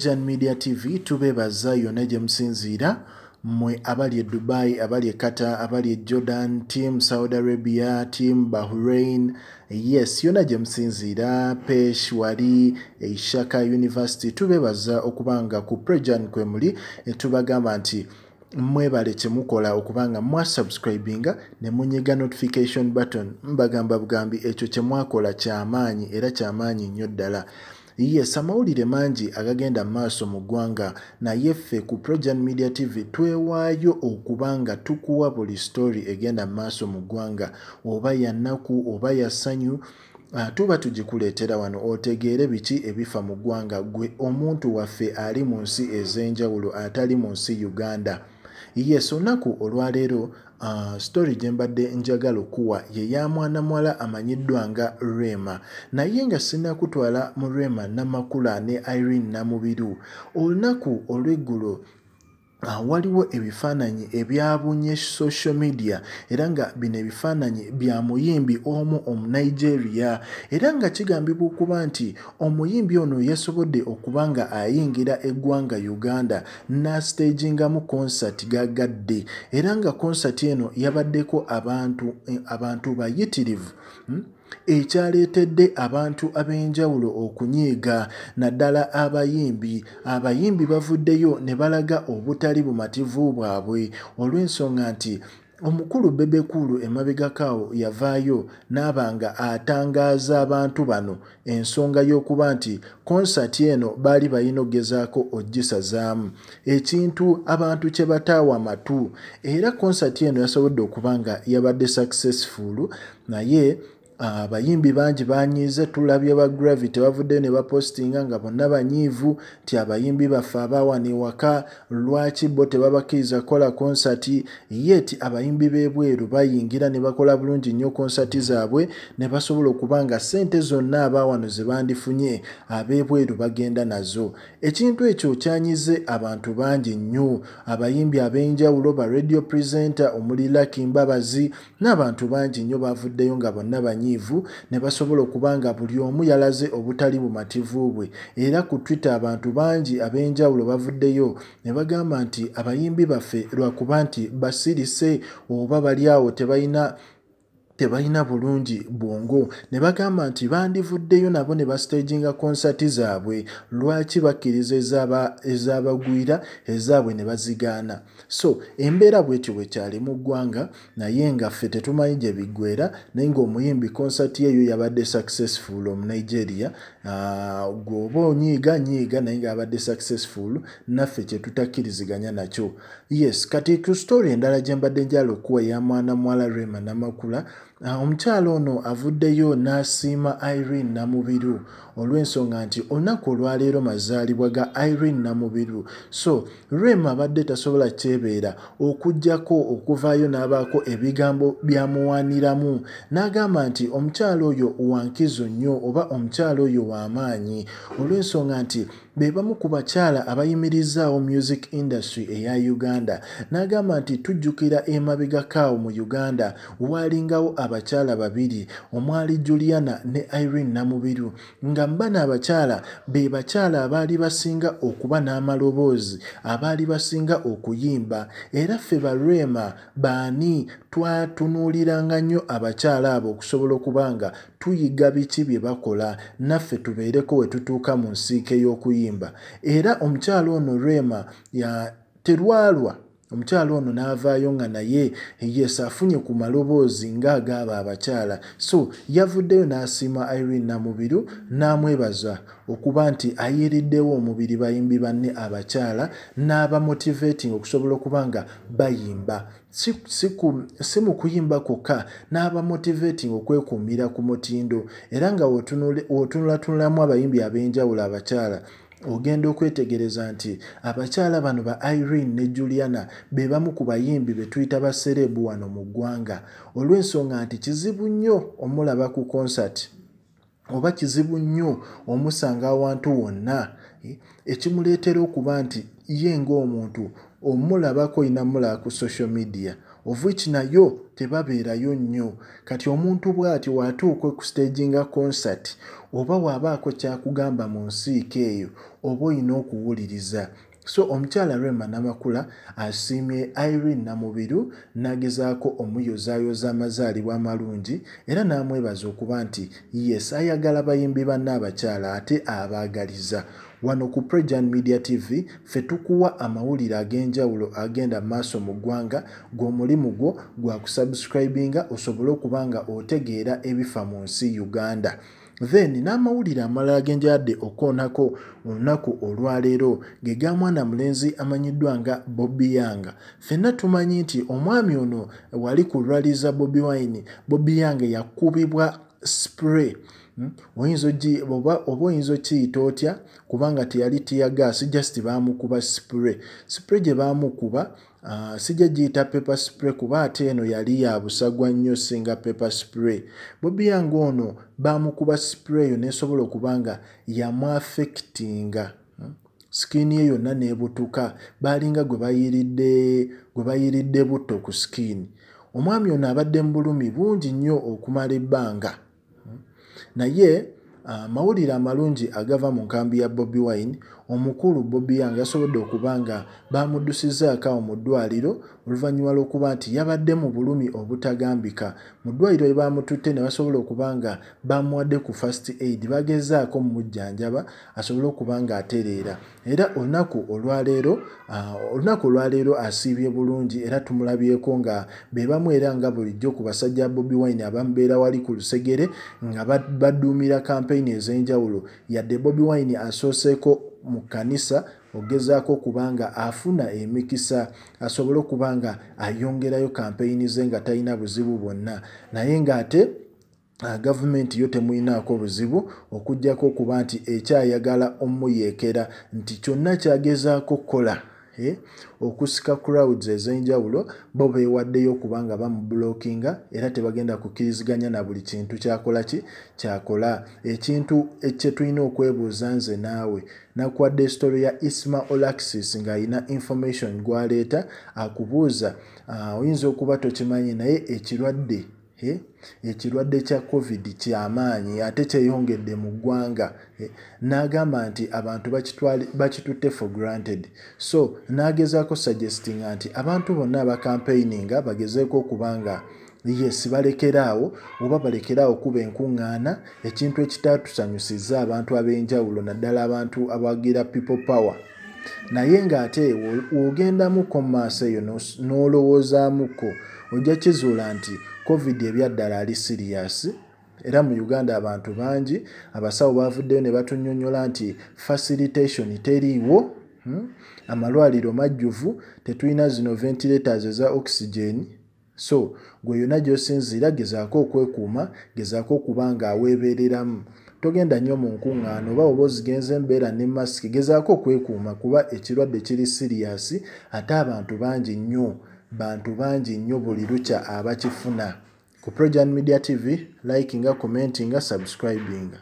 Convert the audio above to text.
kijjan media tv tubeebaza yonna gye musinziira mmwe abali e dubai abali e qatar abali e jordan team saudi arabia team bahrain yes yonna gye musinziira pesh wali eishaka university tubeebaza okubanga ku prejan kwe muli tubagamba nti mwebale kyemukola okubanga mwasubscribinga ne munyiga notification button mbagamba bugambi ekyo kyemwakola kyamaanyi era kyamaanyi nnyo ddala yes amawulire mangi agagenda maaso mu ggwanga naye ffe ku progen media tv twewaayo okuba nga tukuwa buli story egenda maaso mu ggwanga oba yannaku oba yassanyu Uh, ah, tuba tugikuleetera wano otegeere biki ebifa mu ggwanga gwe omuntu waffe ali mu nsi ez'enjawulo atali mu nsi uganda yeso naku olwaleero Uh, story gye mbadde njagala okuwa ye ya mwana muwala amanyiddwa nga rema naye nga sinakutwala mu rema namakula ne irene namubiru olunaku olweggulo Ah, waliwo ebifaananyi ebyabunye social media era nga bino ebifaananyi bya muyimbi omu omunigeria era nga kigambibwa okuba nti omuyimbi ono yasobodde okuba nga ayingira eggwanga uganda nastagingamu konsati gagadde era nga konsati eno yabaddeko abantu abantu bayitirivu hmm? ekyaleetedde abantu ab'enjawulo okunyiiga naddala abayimbi abayimbi bavuddeyo ne balaga obutali bumativu bwabwe olw'ensonga nti omukulu bebekulu emabegakaawo yavaayo n'abanga atangaaza abantu bano ensonga y'okuba nti konsati eno baali balina okgezaako ogisazaamu ekintu abantu kye bataawa matu era konsati eno yasobodde okuba nga yabadde successful naye abayimbi bangi banyiize tulabye ba gravity bavuddeyo ne bapostinga nga bonna banyiivu nti abayimbi baffe abaawana waka lwaki bo tebabakkiriza kukola konsati ye ti abayimbi b'ebweru bayingira ne bakola bulungi nnyo konsati zaabwe ne basobola okuba nga sente zonna abaawano ze bandifunye ab'ebweru bagenda nazo ekintu ekyo kyanyize abantu bangi nnyo abayimbi ab'enjawulo ba radio presenter omuli lakimbabazi n'abantu bangi nnyo bavuddeyo nga bonna banyiivu bumanyivu ne basobola okuba nga buli omu yalaze obutali bumativu bwe era ku twitter abantu bangi ab'enjawulo bavuddeyo ne bagamba nti abayimbi baffe lwakuba nti basirise oba bali awo tebalina tebalina bulungi bwongo ne bagamba nti bandivuddeyo nabo ne bastaginga konsati zaabwe lwaki bakkiriza ezabagwira ezaabwe ne bazigaana so embeera bwetyo bwekyali mu ggwanga naye nga ffe tetumanyi gye biggwera naye ngaomuyimbi konsati eyo yabadde successful omunigeria gweoba onyiiga nyiiga naye ngaabadde successful naffe kyetutakkiriziganya nakyo yes kati ku story endala gye mbadde njala okuwa ya mwana mwala rema namakula Ah, omukyala ono avuddeyo n'asiima irene namubiru olw'ensonga nti olunaku olwaleero mazaalibwa ga irene namubiru so rem abadde tasobola kyebeera okugjako okuvaayo n'abaako ebigambo byamuwaniramu n'agamba nti omukyala oyo wankizo nnyo oba omukyala oyo w'amaanyi olw'ensonga nti be bamu ku bakyala abayimirizaawo music industry eya uganda n'agamba nti tujjukira emabega kaawo mu uganda waalingawo abakyala babiri omwali juliana ne irene namubiru nga mbana abakyala be bakyala abaali basinga okuba n'amaloboozi abaali basinga okuyimba era ffe balwema baani twatunuuliranga nnyo abakyala abo okusobola okuba nga tuyiga biki bye bakola naffe tubeereko we tutuuka mu nsiika ey'okuyimba Simba era omukyalo ono Rema ya terwalwa omukyalo ono n'avaayo nga naye yesafunye ku maloboozi ng'agaaba abakyala so yavuddeyo n'asiima irene namubiru n'amwebaza okuba nti ayiriddewo omubiri bayimbi banne abakyala n'abamotivating okusobola okuba nga bayimba si mu kuyimba kwokka n'abamotivating okwekuumira ku mutindo era nga wotunulatunulamu abayimbi ab'enjawulo abakyala ogenda okwetegereza nti abakyala bano ba irene ne juliana be bamu ku bayimbi be tuyita baserebu wano mu ggwanga olw'ensonga nti kizibu nnyo omulaba ku konsati oba kizibu nnyo omusanga awantu wonna eh, ekimuleetera okuba nti ye ngaomuntu omulabako oyina mulaba ku social media ofwich nayo tebabeerayo nnyo kati omuntu bw'ati waatuuka ekusteginga konsati oba waabaako kyakugamba mu nsiika eyo oba olina okuwuliriza so omukyala rema namakula asiimye irene namubiru nagezaako omuyozaayoza amazaalibwa amalungi era n'amwebaza okuba nti yes ayagala bayimbi banna abakyala ate abaagaliza wano ku prejan media tv fe tukuwa amawulire ag'enjawulo agenda maaso mu ggwanga gweomulimu gwo gwa kusabusikribinga osobole okuba nga otegeera ebifa mu nsi uganda then n'amawulire amalala agenjadde okwonako olunaku olwaleero ge gamwana mulenzi amanyiddwa nga bobi young fenna tumanyi nti omwami ono wali kulwaliza bobi wine bobi young yakubibwa spray hmm? oyinza oba oyinza okiyita otya kubanga teyali tiyagasi just baamukuba spray spray gye baamukuba Uh, ah, sijja giyita paper spray kuba ate eno yali yabusagwa nnyo singa paper spray bobi yange ono bamukuba spray eyo nesobola okuba nga yamuaffectinga hmm? skini ye yonna nebutuka baalinga gwe bayiridde butto ku skini omwami ono abadde mu bulumi bungi nnyo okumala ebbanga hmm? naye uh, mawulire amalungi agava mu nkambi ya bobi wine omukulu bobi yang yasobodde okuba nga bamuddusizaako mu ddwaliro oluvannyuma lw'okuba nti yabadde mu bulumi obutagambika mu ddwaliro lye bamututte ne basobola okuba nga bamuwadde ku fast aid bagezaako mu mujjanjaba asobole okuba nga atereera era olunaku olwaleero ah, olunaku olwaleero asiibye bulungi era tumulabyeko nga be bamu era nga bulijjo ku basajja bobi wine abamubeera wali ku lusegere nga baduumira kampeyini ez'enjawulo yadde bobi wine asooseeko mu kkanisa ogezaako okuba nga afuna emikisa asobole okuba nga ayongerayo kampeyini ze nga talina buzibu bwonna naye ngaate uh, gavumenti yo temuyinaako obuzibu okugjako okuba nti ekyayagala omuyeekera nti kyonna kyagezaako kukola okusika crowds ez'enjawulo bo beewaddeyo okuba nga bamublokinga era tebagenda kukkiriziganya na buli kintu kyakola ki kyakola ekintu kyetulina okwebuuza nze naawe nakwadde estoro ya isma olaxis nga ayina information gwaleeta akubuuza ah, oyinza okuba tokimanyi naye ekirwadde ekirwadde kya covid kyamaanyi ate kyeyongedde mu ggwanga n'agamba nti abantu bakitutte for granted so n'agezaako suggestinga nti abantu bonna abakampeyininga bagezeeko okuba nga yesi balekeraawo oba balekeraawo okuba enkuŋŋaana ekintu ekitatusanyusiza abantu ab'enjawulo naddala abantu abawagira people power naye ng'ate wogendamuko mu maaso eyo n'olowoozaamuko ojja kizuula nti covid ebyaddala ali sirias era mu uganda abantu bangi abasawo bavuddeyo ne batunyonyola nti facilitation teriiwo hmm? amalwaliro majjuvu tetulina zino ventilators eza oxygen so gwe yona gyosinziira gezaako okwekuuma gezaako okuba nga aweebereramu togenda nnyo mu nkuŋŋaano oba oba ozigenza embeera ne masiki gezaako okwekuuma kuba ekirwadde kiri sirias ate abantu bangi nnyo bantu bangi nnyo buli lukya abakifuna ku progen media tv likinga commentinga subscribinga